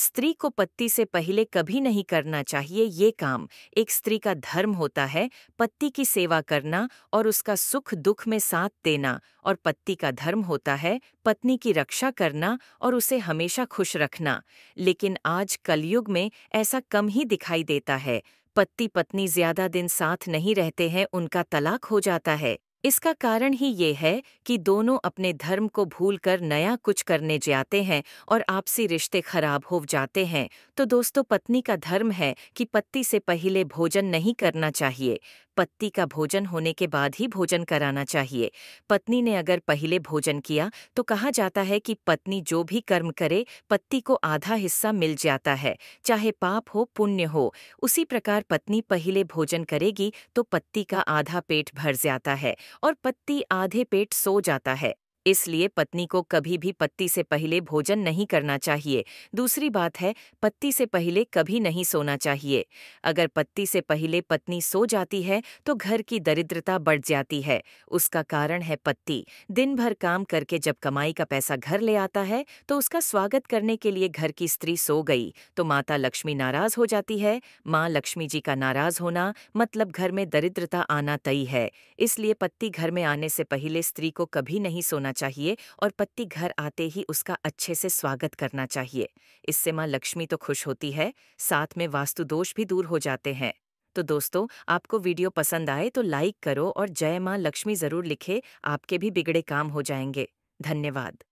स्त्री को पति से पहले कभी नहीं करना चाहिए ये काम एक स्त्री का धर्म होता है पति की सेवा करना और उसका सुख दुख में साथ देना और पति का धर्म होता है पत्नी की रक्षा करना और उसे हमेशा खुश रखना लेकिन आज कलयुग में ऐसा कम ही दिखाई देता है पति पत्नी ज्यादा दिन साथ नहीं रहते हैं उनका तलाक हो जाता है इसका कारण ही ये है कि दोनों अपने धर्म को भूलकर नया कुछ करने जाते हैं और आपसी रिश्ते खराब हो जाते हैं तो दोस्तों पत्नी का धर्म है कि पति से पहले भोजन नहीं करना चाहिए पत्ती का भोजन होने के बाद ही भोजन कराना चाहिए पत्नी ने अगर पहले भोजन किया तो कहा जाता है कि पत्नी जो भी कर्म करे पति को आधा हिस्सा मिल जाता है चाहे पाप हो पुण्य हो उसी प्रकार पत्नी पहले भोजन करेगी तो पत्ती का आधा पेट भर जाता है और पत्ती आधे पेट सो जाता है इसलिए पत्नी को कभी भी पत्ती से पहले भोजन नहीं करना चाहिए दूसरी बात है पत्ती से पहले कभी नहीं सोना चाहिए अगर पत्ती से पहले पत्नी सो जाती है तो घर की दरिद्रता बढ़ जाती है उसका कारण है पत्ती दिन भर काम करके जब कमाई का पैसा घर ले आता है तो उसका स्वागत करने के लिए घर की स्त्री सो गई तो माता लक्ष्मी नाराज हो जाती है माँ लक्ष्मी जी का नाराज होना मतलब घर में दरिद्रता आना तय है इसलिए पत्ती घर में आने से पहले स्त्री को कभी नहीं सोना करना चाहिए और पति घर आते ही उसका अच्छे से स्वागत करना चाहिए इससे माँ लक्ष्मी तो खुश होती है साथ में वास्तु दोष भी दूर हो जाते हैं तो दोस्तों आपको वीडियो पसंद आए तो लाइक करो और जय माँ लक्ष्मी जरूर लिखे आपके भी बिगड़े काम हो जाएंगे धन्यवाद